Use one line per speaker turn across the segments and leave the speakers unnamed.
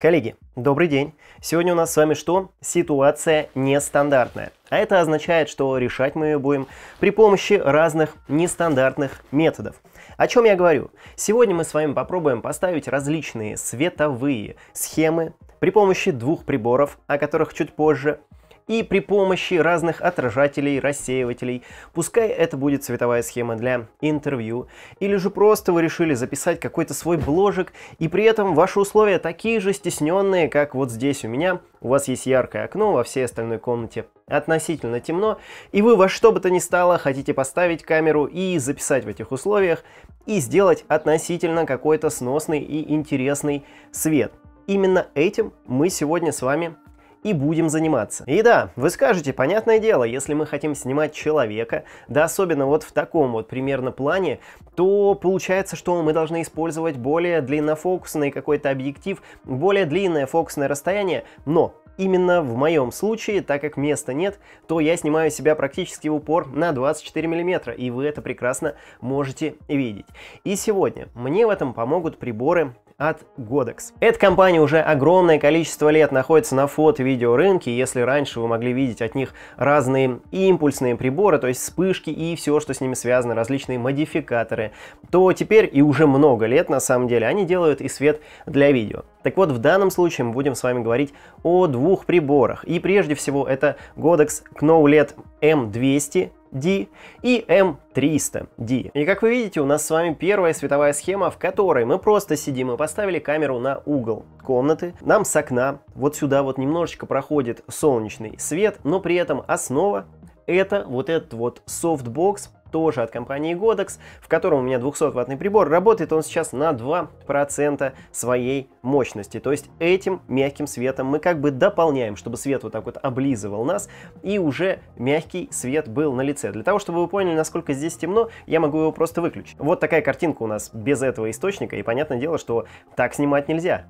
Коллеги, добрый день! Сегодня у нас с вами что? Ситуация нестандартная. А это означает, что решать мы ее будем при помощи разных нестандартных методов. О чем я говорю? Сегодня мы с вами попробуем поставить различные световые схемы при помощи двух приборов, о которых чуть позже, и при помощи разных отражателей, рассеивателей. Пускай это будет цветовая схема для интервью. Или же просто вы решили записать какой-то свой бложек, и при этом ваши условия такие же стесненные, как вот здесь у меня. У вас есть яркое окно, во всей остальной комнате относительно темно, и вы во что бы то ни стало хотите поставить камеру и записать в этих условиях, и сделать относительно какой-то сносный и интересный свет. Именно этим мы сегодня с вами и будем заниматься. И да, вы скажете, понятное дело, если мы хотим снимать человека, да особенно вот в таком вот примерно плане, то получается, что мы должны использовать более длиннофокусный какой-то объектив, более длинное фокусное расстояние, но именно в моем случае, так как места нет, то я снимаю себя практически в упор на 24 мм, и вы это прекрасно можете видеть. И сегодня мне в этом помогут приборы от Godex. Эта компания уже огромное количество лет находится на фото видео рынке. если раньше вы могли видеть от них разные импульсные приборы, то есть вспышки и все, что с ними связано, различные модификаторы, то теперь и уже много лет на самом деле они делают и свет для видео. Так вот, в данном случае мы будем с вами говорить о двух приборах. И прежде всего это Godox Knowlet M200 D и M300D. И как вы видите, у нас с вами первая световая схема, в которой мы просто сидим и поставили камеру на угол комнаты. Нам с окна вот сюда вот немножечко проходит солнечный свет, но при этом основа это вот этот вот софтбокс тоже от компании Godox, в котором у меня 200-ваттный прибор. Работает он сейчас на 2% своей мощности. То есть этим мягким светом мы как бы дополняем, чтобы свет вот так вот облизывал нас, и уже мягкий свет был на лице. Для того, чтобы вы поняли, насколько здесь темно, я могу его просто выключить. Вот такая картинка у нас без этого источника, и понятное дело, что так снимать нельзя.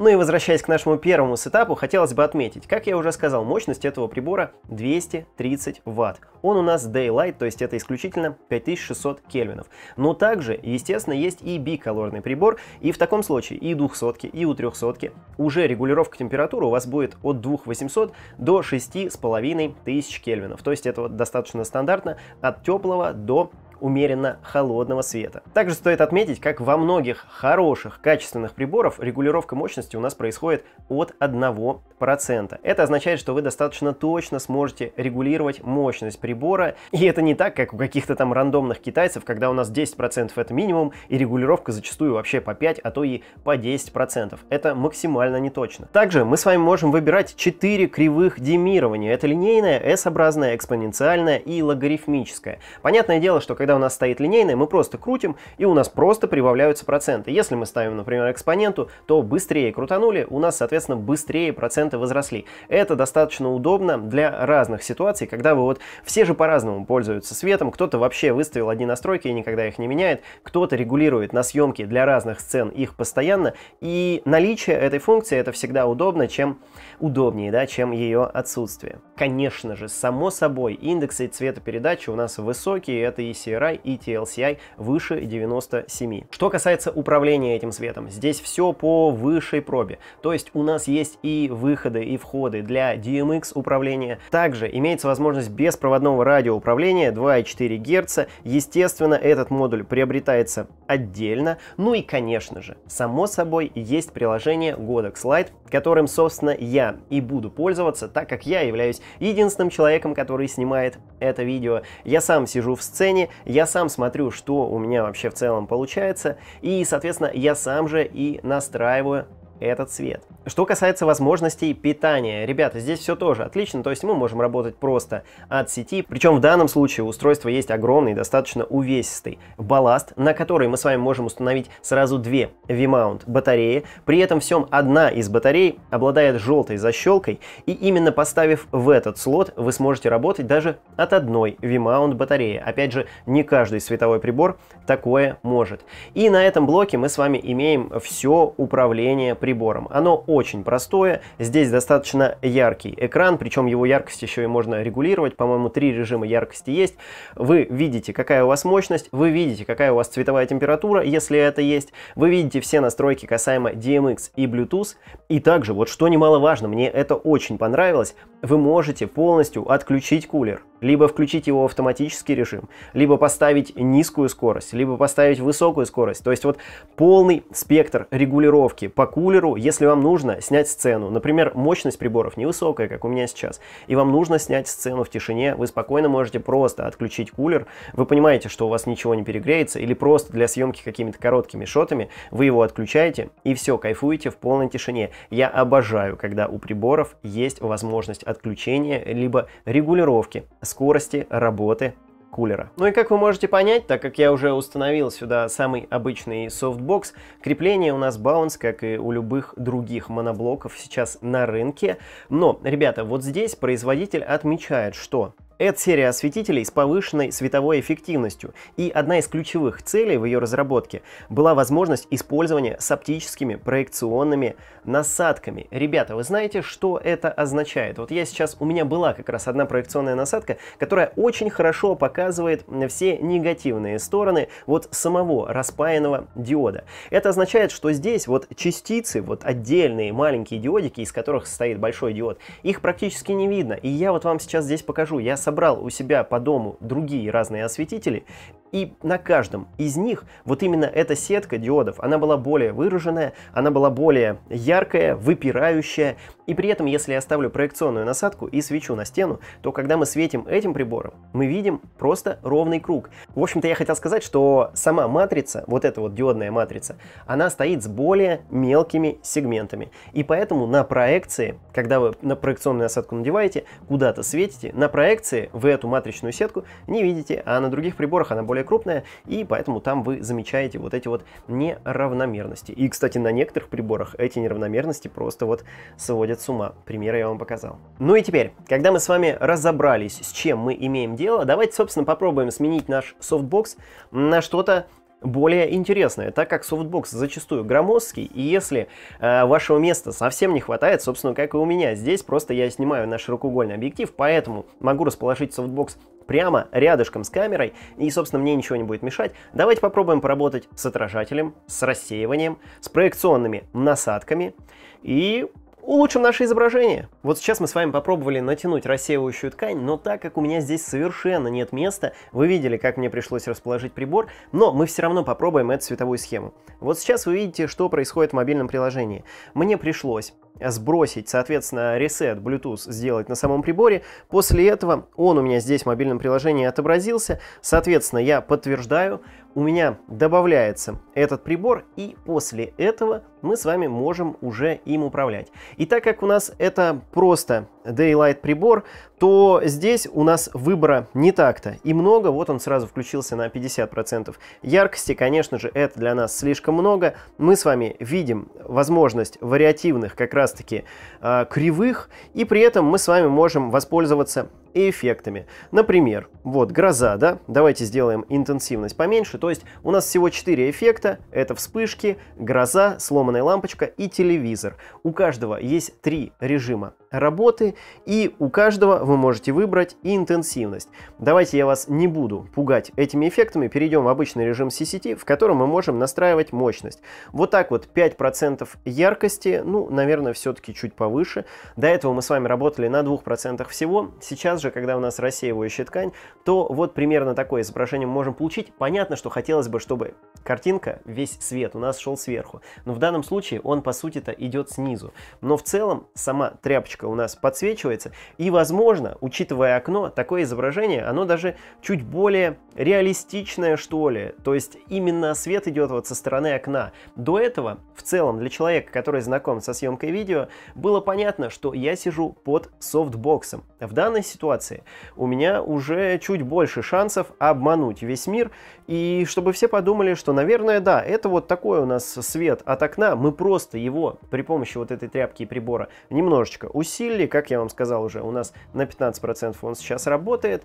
Ну и возвращаясь к нашему первому сетапу, хотелось бы отметить, как я уже сказал, мощность этого прибора 230 Вт. Он у нас Daylight, то есть это исключительно 5600 кельвинов. Но также, естественно, есть и биколорный прибор, и в таком случае и 200, и у 300. Уже регулировка температуры у вас будет от 2800 до 6500 кельвинов. То есть это вот достаточно стандартно от теплого до умеренно холодного света. Также стоит отметить, как во многих хороших качественных приборов регулировка мощности у нас происходит от 1%. Это означает, что вы достаточно точно сможете регулировать мощность прибора, и это не так, как у каких-то там рандомных китайцев, когда у нас 10% это минимум, и регулировка зачастую вообще по 5, а то и по 10%. Это максимально не точно. Также мы с вами можем выбирать 4 кривых демирования. Это линейная, S-образная, экспоненциальная и логарифмическая. Понятное дело, что когда когда у нас стоит линейная, мы просто крутим, и у нас просто прибавляются проценты. Если мы ставим, например, экспоненту, то быстрее крутанули, у нас, соответственно, быстрее проценты возросли. Это достаточно удобно для разных ситуаций, когда вы вот все же по-разному пользуются светом, кто-то вообще выставил одни настройки и никогда их не меняет, кто-то регулирует на съемке для разных сцен их постоянно, и наличие этой функции это всегда удобно, чем удобнее, да, чем ее отсутствие. Конечно же, само собой, индексы цветопередачи у нас высокие, это ECR HiRi и TLCI выше 97. Что касается управления этим светом, здесь все по высшей пробе. То есть у нас есть и выходы, и входы для DMX управления. Также имеется возможность беспроводного радиоуправления 2,4 Гц. Естественно, этот модуль приобретается отдельно. Ну и, конечно же, само собой, есть приложение Godox Lite, которым, собственно, я и буду пользоваться, так как я являюсь единственным человеком, который снимает это видео. Я сам сижу в сцене, я сам смотрю, что у меня вообще в целом получается, и, соответственно, я сам же и настраиваю этот цвет. Что касается возможностей питания, ребята, здесь все тоже отлично, то есть мы можем работать просто от сети, причем в данном случае устройство есть огромный, достаточно увесистый балласт, на который мы с вами можем установить сразу две V-mount батареи, при этом всем одна из батарей обладает желтой защелкой, и именно поставив в этот слот вы сможете работать даже от одной V-mount батареи. Опять же, не каждый световой прибор такое может. И на этом блоке мы с вами имеем все управление при прибором. Оно очень простое, здесь достаточно яркий экран, причем его яркость еще и можно регулировать, по-моему, три режима яркости есть. Вы видите, какая у вас мощность, вы видите, какая у вас цветовая температура, если это есть, вы видите все настройки касаемо DMX и Bluetooth, и также, вот что немаловажно, мне это очень понравилось, вы можете полностью отключить кулер либо включить его в автоматический режим, либо поставить низкую скорость, либо поставить высокую скорость. То есть вот полный спектр регулировки по кулеру, если вам нужно снять сцену. Например, мощность приборов невысокая, как у меня сейчас, и вам нужно снять сцену в тишине, вы спокойно можете просто отключить кулер, вы понимаете, что у вас ничего не перегреется, или просто для съемки какими-то короткими шотами вы его отключаете и все, кайфуете в полной тишине. Я обожаю, когда у приборов есть возможность отключения либо регулировки скорости работы кулера. Ну и как вы можете понять, так как я уже установил сюда самый обычный софтбокс, крепление у нас баунс, как и у любых других моноблоков сейчас на рынке. Но, ребята, вот здесь производитель отмечает, что это серия осветителей с повышенной световой эффективностью, и одна из ключевых целей в ее разработке была возможность использования с оптическими проекционными насадками. Ребята, вы знаете, что это означает? Вот я сейчас, у меня была как раз одна проекционная насадка, которая очень хорошо показывает все негативные стороны вот самого распаянного диода. Это означает, что здесь вот частицы, вот отдельные маленькие диодики, из которых состоит большой диод, их практически не видно. И я вот вам сейчас здесь покажу. Я собрал у себя по дому другие разные осветители и на каждом из них вот именно эта сетка диодов, она была более выраженная, она была более яркая, выпирающая. И при этом, если я ставлю проекционную насадку и свечу на стену, то когда мы светим этим прибором, мы видим просто ровный круг. В общем-то, я хотел сказать, что сама матрица, вот эта вот диодная матрица, она стоит с более мелкими сегментами. И поэтому на проекции, когда вы на проекционную насадку надеваете, куда-то светите, на проекции вы эту матричную сетку не видите, а на других приборах она более более крупная, и поэтому там вы замечаете вот эти вот неравномерности. И, кстати, на некоторых приборах эти неравномерности просто вот сводят с ума. Примеры я вам показал. Ну и теперь, когда мы с вами разобрались, с чем мы имеем дело, давайте, собственно, попробуем сменить наш софтбокс на что-то, более интересное, так как софтбокс зачастую громоздкий, и если э, вашего места совсем не хватает, собственно, как и у меня, здесь просто я снимаю на широкоугольный объектив, поэтому могу расположить софтбокс прямо рядышком с камерой, и, собственно, мне ничего не будет мешать. Давайте попробуем поработать с отражателем, с рассеиванием, с проекционными насадками и Улучшим наше изображение. Вот сейчас мы с вами попробовали натянуть рассеивающую ткань, но так как у меня здесь совершенно нет места, вы видели, как мне пришлось расположить прибор, но мы все равно попробуем эту цветовую схему. Вот сейчас вы видите, что происходит в мобильном приложении. Мне пришлось сбросить, соответственно, ресет Bluetooth сделать на самом приборе. После этого он у меня здесь в мобильном приложении отобразился. Соответственно, я подтверждаю, у меня добавляется этот прибор, и после этого мы с вами можем уже им управлять. И так как у нас это просто Daylight прибор, то здесь у нас выбора не так-то и много. Вот он сразу включился на 50% яркости. Конечно же, это для нас слишком много. Мы с вами видим возможность вариативных как раз раз-таки э, кривых, и при этом мы с вами можем воспользоваться и эффектами. Например, вот гроза, да, давайте сделаем интенсивность поменьше, то есть у нас всего 4 эффекта, это вспышки, гроза, сломанная лампочка и телевизор. У каждого есть три режима работы, и у каждого вы можете выбрать интенсивность. Давайте я вас не буду пугать этими эффектами, перейдем в обычный режим CCT, в котором мы можем настраивать мощность. Вот так вот 5% яркости, ну, наверное, все-таки чуть повыше. До этого мы с вами работали на 2% всего, сейчас же, когда у нас рассеивающая ткань, то вот примерно такое изображение мы можем получить. Понятно, что хотелось бы, чтобы картинка, весь свет у нас шел сверху, но в данном случае он, по сути-то, идет снизу. Но в целом сама тряпочка окошечко у нас подсвечивается, и, возможно, учитывая окно, такое изображение, оно даже чуть более реалистичное, что ли, то есть именно свет идет вот со стороны окна. До этого, в целом, для человека, который знаком со съемкой видео, было понятно, что я сижу под софтбоксом. В данной ситуации у меня уже чуть больше шансов обмануть весь мир, и чтобы все подумали, что, наверное, да, это вот такой у нас свет от окна, мы просто его при помощи вот этой тряпки и прибора немножечко усилим, Силли, как я вам сказал уже, у нас на 15% он сейчас работает.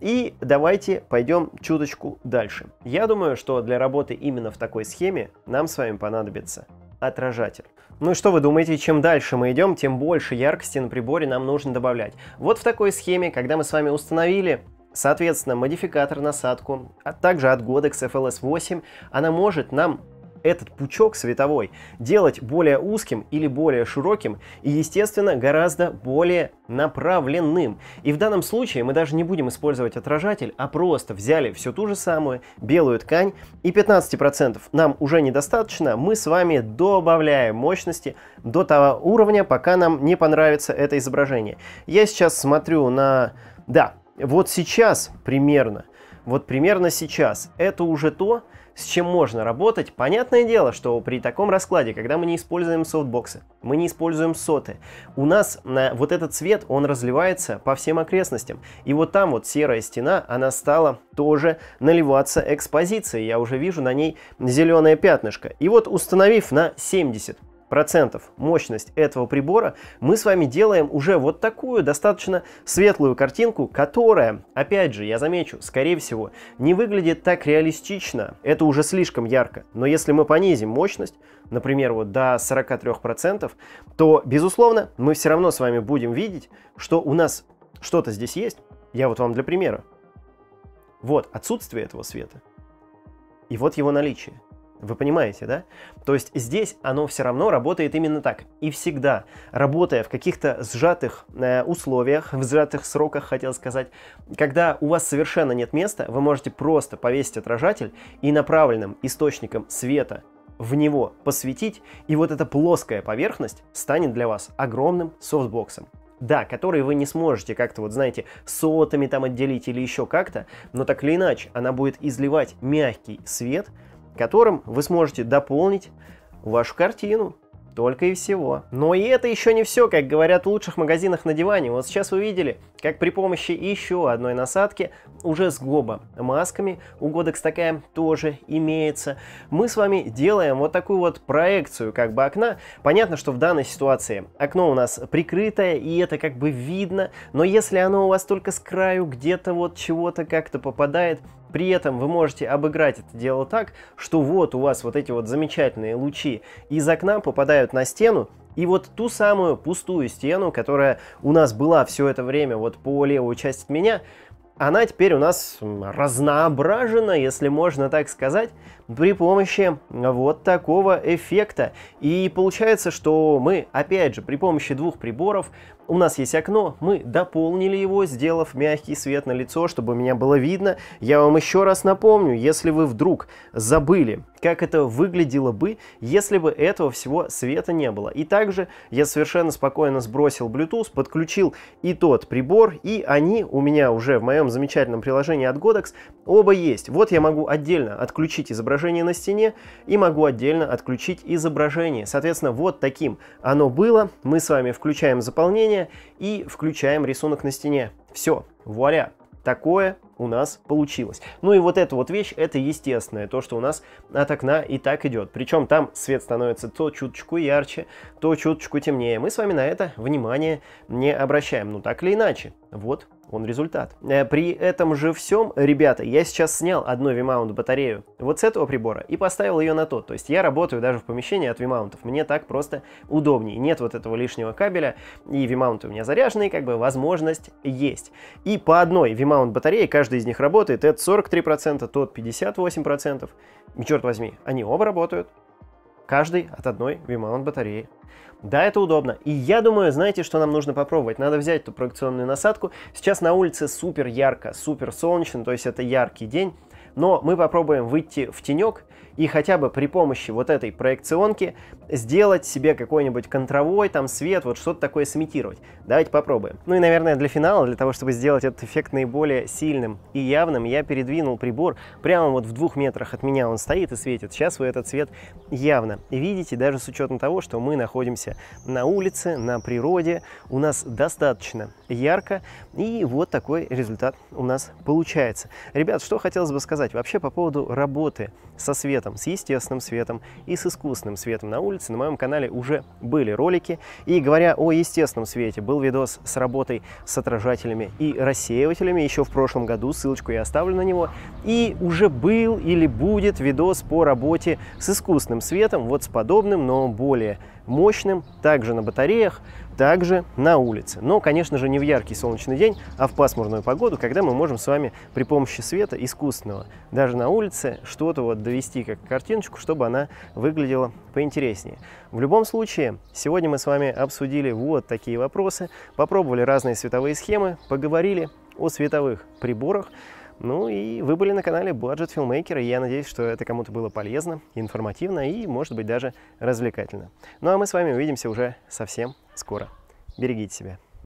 И давайте пойдем чуточку дальше. Я думаю, что для работы именно в такой схеме нам с вами понадобится отражатель. Ну и что вы думаете, чем дальше мы идем, тем больше яркости на приборе нам нужно добавлять. Вот в такой схеме, когда мы с вами установили Соответственно, модификатор насадку, а также от Godex FLS8, она может нам этот пучок световой делать более узким или более широким и, естественно, гораздо более направленным. И в данном случае мы даже не будем использовать отражатель, а просто взяли все ту же самую белую ткань и 15% нам уже недостаточно, мы с вами добавляем мощности до того уровня, пока нам не понравится это изображение. Я сейчас смотрю на... Да, вот сейчас примерно, вот примерно сейчас, это уже то, с чем можно работать? Понятное дело, что при таком раскладе, когда мы не используем софтбоксы, мы не используем соты, у нас на вот этот цвет, он разливается по всем окрестностям. И вот там вот серая стена, она стала тоже наливаться экспозицией. Я уже вижу на ней зеленое пятнышко. И вот установив на 70 процентов мощность этого прибора, мы с вами делаем уже вот такую достаточно светлую картинку, которая, опять же, я замечу, скорее всего, не выглядит так реалистично. Это уже слишком ярко. Но если мы понизим мощность, например, вот до 43%, то, безусловно, мы все равно с вами будем видеть, что у нас что-то здесь есть. Я вот вам для примера. Вот отсутствие этого света. И вот его наличие. Вы понимаете, да? То есть здесь оно все равно работает именно так. И всегда, работая в каких-то сжатых э, условиях, в сжатых сроках, хотел сказать, когда у вас совершенно нет места, вы можете просто повесить отражатель и направленным источником света в него посветить, и вот эта плоская поверхность станет для вас огромным софтбоксом. Да, который вы не сможете как-то, вот знаете, сотами там отделить или еще как-то, но так или иначе, она будет изливать мягкий свет, которым вы сможете дополнить вашу картину. Только и всего. Но и это еще не все, как говорят в лучших магазинах на диване. Вот сейчас вы видели, как при помощи еще одной насадки, уже с гоба масками, угодок с такая тоже имеется, мы с вами делаем вот такую вот проекцию как бы окна. Понятно, что в данной ситуации окно у нас прикрытое, и это как бы видно, но если оно у вас только с краю где-то вот чего-то как-то попадает, при этом вы можете обыграть это дело так, что вот у вас вот эти вот замечательные лучи из окна попадают на стену, и вот ту самую пустую стену, которая у нас была все это время вот по левую часть от меня, она теперь у нас разноображена, если можно так сказать при помощи вот такого эффекта. И получается, что мы, опять же, при помощи двух приборов, у нас есть окно, мы дополнили его, сделав мягкий свет на лицо, чтобы меня было видно. Я вам еще раз напомню, если вы вдруг забыли, как это выглядело бы, если бы этого всего света не было. И также я совершенно спокойно сбросил Bluetooth, подключил и тот прибор, и они у меня уже в моем замечательном приложении от Godox Оба есть. Вот я могу отдельно отключить изображение на стене и могу отдельно отключить изображение. Соответственно, вот таким оно было. Мы с вами включаем заполнение и включаем рисунок на стене. Все, вуаля. Такое у нас получилось. Ну и вот эта вот вещь, это естественное, то, что у нас от окна и так идет. Причем там свет становится то чуточку ярче, то чуточку темнее. Мы с вами на это внимание не обращаем. Ну так или иначе, вот он результат. Э, при этом же всем, ребята, я сейчас снял одну вимаунт батарею вот с этого прибора и поставил ее на тот. То есть я работаю даже в помещении от вимаунтов. Мне так просто удобнее. Нет вот этого лишнего кабеля. И вимаунты у меня заряженные, как бы возможность есть. И по одной вимаунт батарее каждый из них работает. Это 43%, тот 58%. И черт возьми, они оба работают. Каждый от одной вимаунт батареи. Да, это удобно. И я думаю, знаете, что нам нужно попробовать? Надо взять эту проекционную насадку. Сейчас на улице супер ярко, супер солнечно, то есть это яркий день. Но мы попробуем выйти в тенек и хотя бы при помощи вот этой проекционки сделать себе какой-нибудь контровой, там свет, вот что-то такое сымитировать. Давайте попробуем. Ну и, наверное, для финала, для того, чтобы сделать этот эффект наиболее сильным и явным, я передвинул прибор прямо вот в двух метрах от меня он стоит и светит. Сейчас вы этот свет явно видите, даже с учетом того, что мы находимся на улице, на природе, у нас достаточно ярко, и вот такой результат у нас получается. Ребят, что хотелось бы сказать вообще по поводу работы со светом светом, с естественным светом и с искусственным светом на улице на моем канале уже были ролики. И говоря о естественном свете, был видос с работой с отражателями и рассеивателями еще в прошлом году, ссылочку я оставлю на него. И уже был или будет видос по работе с искусственным светом, вот с подобным, но более мощным, также на батареях, также на улице. Но, конечно же, не в яркий солнечный день, а в пасмурную погоду, когда мы можем с вами при помощи света искусственного, даже на улице, что-то вот довести как картиночку, чтобы она выглядела поинтереснее. В любом случае, сегодня мы с вами обсудили вот такие вопросы, попробовали разные световые схемы, поговорили о световых приборах, ну и вы были на канале Budget Filmmaker, и я надеюсь, что это кому-то было полезно, информативно и, может быть, даже развлекательно. Ну а мы с вами увидимся уже совсем скоро. Берегите себя.